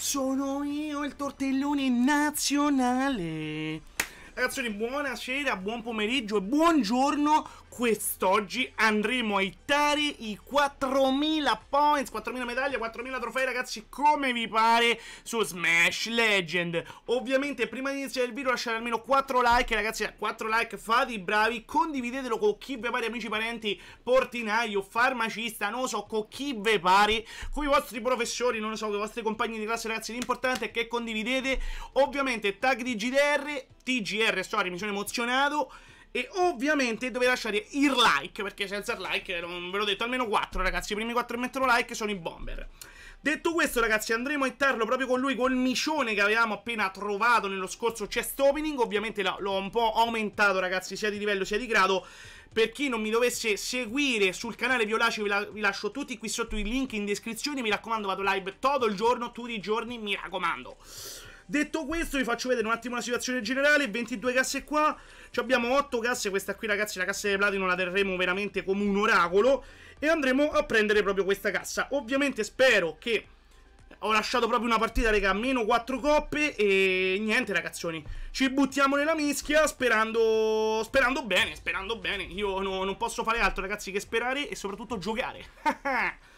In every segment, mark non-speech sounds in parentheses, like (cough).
Sono io il tortellone nazionale. Ragazzi, buonasera, buon pomeriggio e buongiorno quest'oggi andremo a ittare i 4000 points, 4000 medaglie, 4000 trofei ragazzi come vi pare su Smash Legend Ovviamente prima di iniziare il video lasciate almeno 4 like ragazzi, 4 eh, like fate i bravi Condividetelo con chi ve pare amici, parenti, portinaio, farmacista, non so con chi ve pare Con i vostri professori, non lo so, con i vostri compagni di classe ragazzi L'importante è che condividete Ovviamente tag di GDR, TGR, sorry mi sono emozionato e ovviamente dovete lasciare il like, perché senza il like, non ve l'ho detto, almeno 4 ragazzi, i primi 4 che mettono like sono i bomber. Detto questo ragazzi andremo a interlo proprio con lui col micione che avevamo appena trovato nello scorso chest opening Ovviamente l'ho un po' aumentato ragazzi sia di livello sia di grado Per chi non mi dovesse seguire sul canale Violaci vi, la vi lascio tutti qui sotto i link in descrizione Mi raccomando vado live tutto il giorno, tutti i giorni mi raccomando Detto questo vi faccio vedere un attimo la situazione generale 22 casse qua ci abbiamo 8 casse, questa qui ragazzi la cassa di platino la terremo veramente come un oracolo e andremo a prendere proprio questa cassa. Ovviamente spero che ho lasciato proprio una partita, raga, meno 4 coppe e niente ragazzoni. Ci buttiamo nella mischia sperando, sperando bene, sperando bene. Io no, non posso fare altro ragazzi che sperare e soprattutto giocare. (laughs)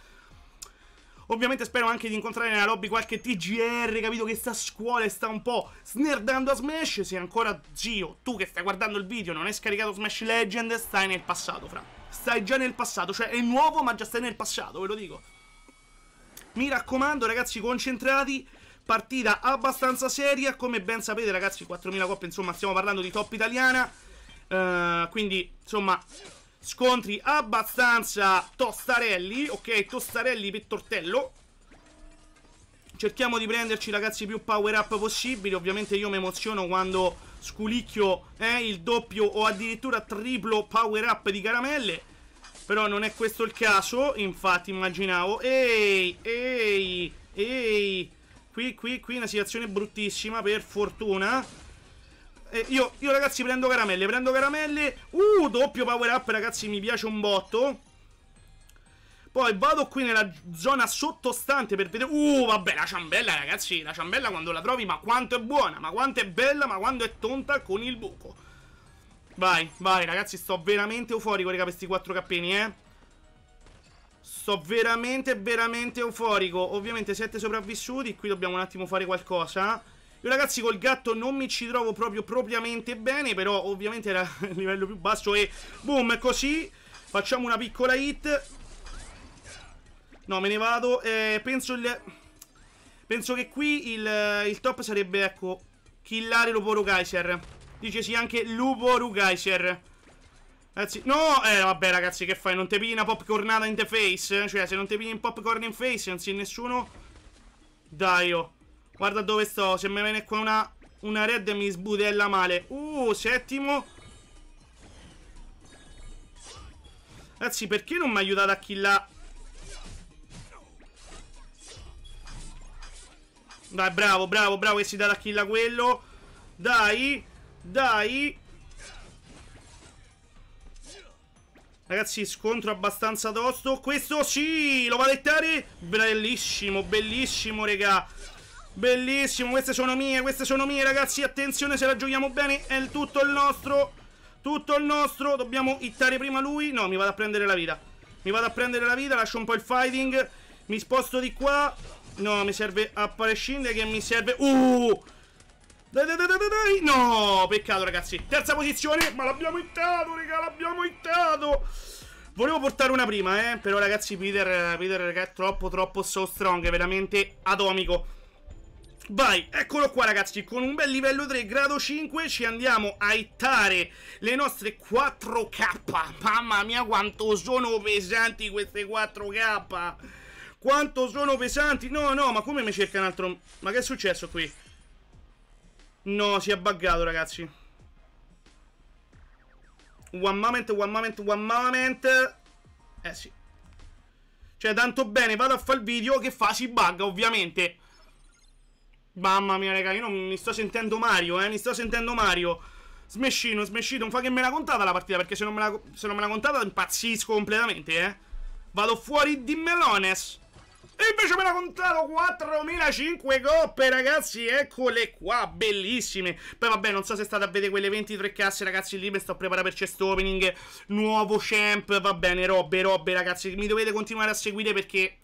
Ovviamente spero anche di incontrare nella lobby qualche TGR, capito che sta a scuola e sta un po' snerdando a Smash. Se ancora, zio, tu che stai guardando il video non hai scaricato Smash Legend, stai nel passato, fra. Stai già nel passato, cioè è nuovo ma già stai nel passato, ve lo dico. Mi raccomando, ragazzi, concentrati. Partita abbastanza seria, come ben sapete ragazzi, 4000 coppe, insomma, stiamo parlando di top italiana. Uh, quindi, insomma, Scontri abbastanza tostarelli. Ok, tostarelli per tortello. Cerchiamo di prenderci, ragazzi, più power up possibili. Ovviamente io mi emoziono quando sculicchio eh, il doppio o addirittura triplo power up di caramelle. Però non è questo il caso, infatti immaginavo. Ehi, ehi, ehi. Qui, qui, qui una situazione bruttissima, per fortuna eh, io, io, ragazzi prendo caramelle Prendo caramelle Uh doppio power up ragazzi mi piace un botto poi vado qui nella zona sottostante per vedere... Uh, vabbè, la ciambella, ragazzi, la ciambella quando la trovi, ma quanto è buona, ma quanto è bella, ma quanto è tonta con il buco. Vai, vai, ragazzi, sto veramente euforico, raga, per questi 4 cappini, eh. Sto veramente, veramente euforico. Ovviamente siete sopravvissuti, qui dobbiamo un attimo fare qualcosa. Io ragazzi col gatto non mi ci trovo proprio propriamente bene, però ovviamente era (laughs) il livello più basso e boom, così facciamo una piccola hit. No, me ne vado. Eh, penso il... Penso che qui il, il top sarebbe, ecco, killare Lupo Kaiser. Dice sì anche Lupo Kaiser. Ragazzi, no, eh, vabbè ragazzi, che fai? Non te pigli una popcornata in the face? Cioè, se non te pigli un popcorn in face, non si nessuno... Dai, oh. Guarda dove sto. Se mi viene qua una, una red mi sbudella male. Uh, settimo. Ragazzi, perché non mi aiutate a killare? Dai, bravo, bravo, bravo che si dà da kill a quello. Dai, dai. Ragazzi, scontro abbastanza tosto. Questo sì, lo va a dettare. Bellissimo, bellissimo, regà. Bellissimo, queste sono mie, queste sono mie ragazzi, attenzione se la giochiamo bene, è tutto il nostro, tutto il nostro, dobbiamo hittare prima lui, no mi vado a prendere la vita, mi vado a prendere la vita, lascio un po' il fighting, mi sposto di qua, no mi serve a prescindere che mi serve, uh, dai dai dai dai dai, no, peccato ragazzi, terza posizione, ma l'abbiamo hittato raga, l'abbiamo hittato, Volevo portare una prima, eh. Però, ragazzi, Peter, Peter è troppo, troppo so strong. È veramente atomico. Vai, eccolo qua ragazzi, con un bel livello 3, grado 5, ci andiamo a ittare le nostre 4K. Mamma mia quanto sono pesanti queste 4K. Quanto sono pesanti. No, no, ma come mi cerca un altro... Ma che è successo qui? No, si è buggato ragazzi. One moment, one moment, one moment. Eh sì. Cioè, tanto bene, vado a fare il video che fa, si bugga ovviamente. Mamma mia, raga, io non mi sto sentendo Mario, eh, mi sto sentendo Mario. Smescino, smescito, non fa che me la contata la partita, perché se non me la, se non me la contata impazzisco completamente, eh. Vado fuori di melones. E invece me l'ha contato 4.500 coppe, ragazzi, eccole qua, bellissime. Poi vabbè, non so se state a vedere quelle 23 casse, ragazzi, lì mi sto preparando per chest opening, nuovo champ, va bene, robe, robe, ragazzi. Mi dovete continuare a seguire perché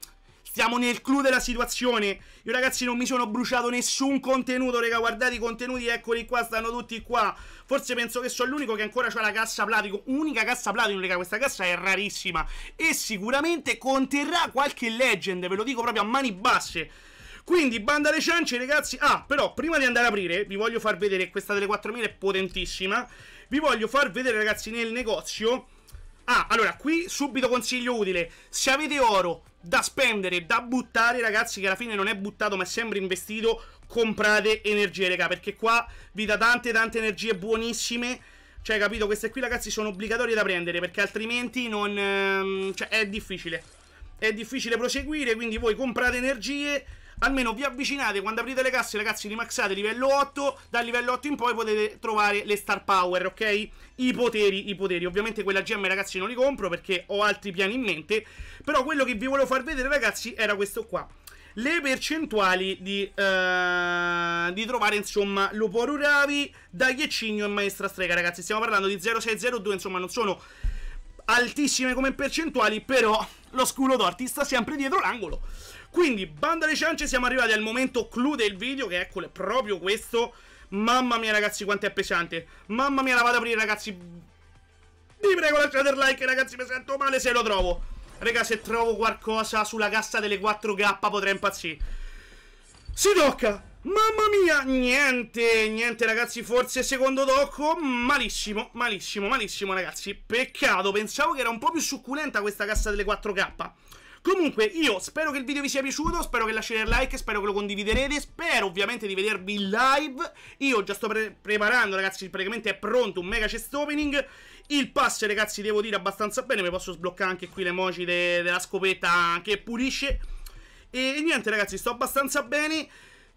Stiamo nel clou della situazione. Io ragazzi non mi sono bruciato nessun contenuto, raga, guardate i contenuti, eccoli qua, stanno tutti qua. Forse penso che sono l'unico che ancora ha la cassa platico. unica cassa platico, raga, questa cassa è rarissima e sicuramente conterrà qualche legend, ve lo dico proprio a mani basse. Quindi, banda alle ciance, ragazzi. Ah, però, prima di andare ad aprire, vi voglio far vedere. Questa delle 4000 è potentissima. Vi voglio far vedere, ragazzi, nel negozio Ah, allora, qui subito consiglio utile. Se avete oro da spendere, da buttare, ragazzi, che alla fine non è buttato ma è sempre investito, comprate energie, raga, perché qua vi dà tante tante energie buonissime. Cioè, capito? Queste qui, ragazzi, sono obbligatorie da prendere, perché altrimenti non... Ehm, cioè, è difficile. È difficile proseguire, quindi voi comprate energie almeno vi avvicinate quando aprite le casse, ragazzi, rimaxate livello 8, dal livello 8 in poi potete trovare le star power, ok? I poteri, i poteri, ovviamente quella gemma, ragazzi non li compro perché ho altri piani in mente, però quello che vi volevo far vedere ragazzi era questo qua. Le percentuali di, uh, di trovare insomma Luporu Ravi, Dagliecigno e Maestra Strega ragazzi Stiamo parlando di 0602 insomma non sono altissime come percentuali Però lo sculo d'orti sta sempre dietro l'angolo quindi, banda alle ciance, siamo arrivati al momento clou del video, che è proprio questo. Mamma mia, ragazzi, quanto è pesante. Mamma mia, la vado ad aprire, ragazzi. Vi prego, lasciate il like, ragazzi, mi sento male se lo trovo. Raga, se trovo qualcosa sulla cassa delle 4K potrei impazzire. Si tocca! Mamma mia, niente, niente ragazzi, forse secondo tocco, malissimo, malissimo, malissimo ragazzi, peccato, pensavo che era un po' più succulenta questa cassa delle 4K. Comunque, io spero che il video vi sia piaciuto, spero che lasciate il like, spero che lo condividerete, spero ovviamente di vedervi in live. Io già sto pre preparando, ragazzi, praticamente è pronto un mega chest opening. Il pass, ragazzi, devo dire abbastanza bene, mi posso sbloccare anche qui le emoji de della scopetta che pulisce. E, e niente, ragazzi, sto abbastanza bene.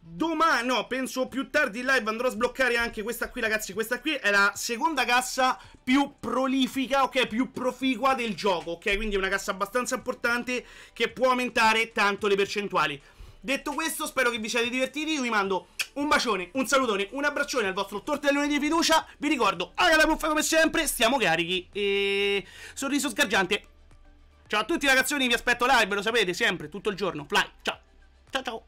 Domani, no, penso più tardi in live andrò a sbloccare anche questa qui, ragazzi. Questa qui è la seconda cassa più prolifica, ok, più proficua del gioco, ok? Quindi è una cassa abbastanza importante che può aumentare tanto le percentuali. Detto questo, spero che vi siate divertiti. Io vi mando un bacione, un salutone, un abbraccione al vostro tortellone di fiducia. Vi ricordo, alla pluffa come sempre, stiamo carichi. E sorriso sgargiante. Ciao a tutti ragazzoni, vi aspetto live, lo sapete, sempre, tutto il giorno. Fly, ciao. Ciao ciao.